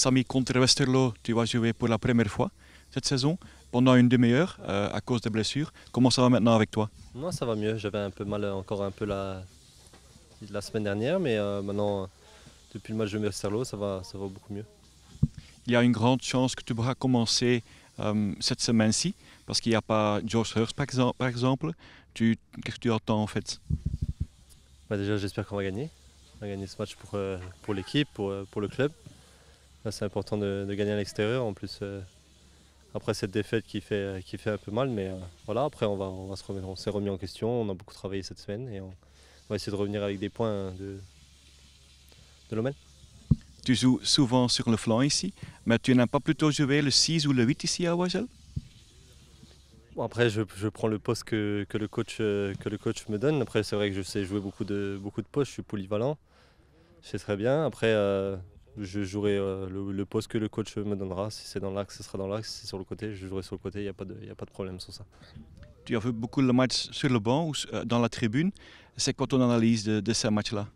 Samy contre Westerlo, tu vas jouer pour la première fois cette saison pendant une demi-heure euh, à cause des blessures. Comment ça va maintenant avec toi Moi, ça va mieux. J'avais un peu mal euh, encore un peu la, la semaine dernière, mais euh, maintenant, depuis le match de Westerlo, ça va, ça va beaucoup mieux. Il y a une grande chance que tu pourras commencer cette semaine-ci parce qu'il n'y a pas George Hurst par exemple. qu'est-ce que tu attends en fait bah, Déjà, j'espère qu'on va gagner. On va gagner ce match pour, pour l'équipe, pour le club. Ah, c'est important de, gagner à l'extérieur. En plus, euh, après cette défaite qui fait, qui fait un peu mal, mais euh, voilà, après, on, va, on, va se remettre, on s'est remis en question. On a beaucoup travaillé cette semaine et on, va essayer de revenir avec des points de, de Tu joues souvent sur le flanc ici, mais tu n'as pas plutôt joué le 6 ou le 8 ici à Oisel Après, je, prends le poste que, le coach, euh, que le coach me donne. Après, c'est vrai que je sais jouer beaucoup de, beaucoup de postes, je suis polyvalent, je très bien. Après, je jouerai euh, le, poste que le coach me donnera. Si c'est dans l'axe, ce sera dans l'axe. Si c'est sur le côté, je jouerai sur le côté. Il n'y a, pas de, a pas de problème sur ça. Tu as vu beaucoup de matchs sur le banc ou euh, dans la tribune. C'est quoi ton analyse de, ces matchs-là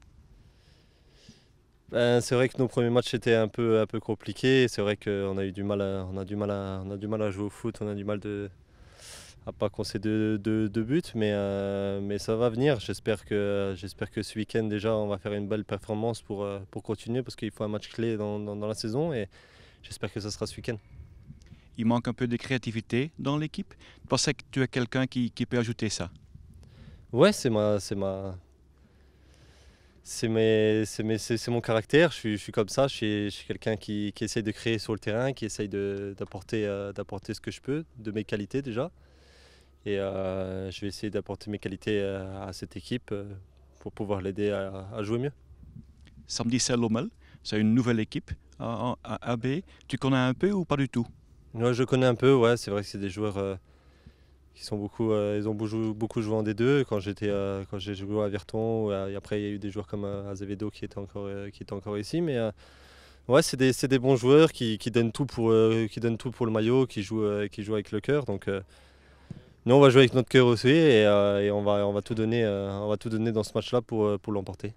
ben, c'est vrai que nos premiers matchs étaient un peu, un peu compliqués. C'est vrai qu'on a eu du mal, à, on a du mal à, on a du mal à jouer au foot, on a du mal de, pas qu'on de, but buts, mais, euh, mais ça va venir. J'espère que, j'espère que ce week-end déjà on va faire une belle performance pour, euh, pour continuer parce qu'il faut un match clé dans, la saison et j'espère que ce sera ce week-end. Il manque un peu de créativité dans l'équipe. Tu pensais que tu as quelqu'un qui, peut ajouter ça Ouais, c'est ma, c'est ma, c'est mon caractère. Je suis, comme ça. Je suis, quelqu'un qui, qui, essaye de créer sur le terrain, qui essaye d'apporter euh, d'apporter ce que je peux, de mes qualités déjà. Et euh, je vais essayer d'apporter mes qualités euh, à cette équipe euh, pour pouvoir l'aider à, jouer mieux. Samedi, c'est Lommel. C'est une nouvelle équipe à, AB. Tu connais un peu ou pas du tout Je connais un peu, ouais. C'est vrai que c'est des joueurs qui sont beaucoup, ils ont beaucoup joué en D2 quand j'étais, quand j'ai joué à Virton. après, il y a eu des joueurs comme Azevedo qui était encore, qui encore ici. Mais ouais, c'est des, des, bons joueurs qui, donnent tout pour, qui donnent tout pour le maillot, qui jouent, qui jouent avec le cœur. Donc nous, on va jouer avec notre cœur aussi et, euh, on, va, euh, on, va tout donner, dans ce match-là pour euh, l'emporter.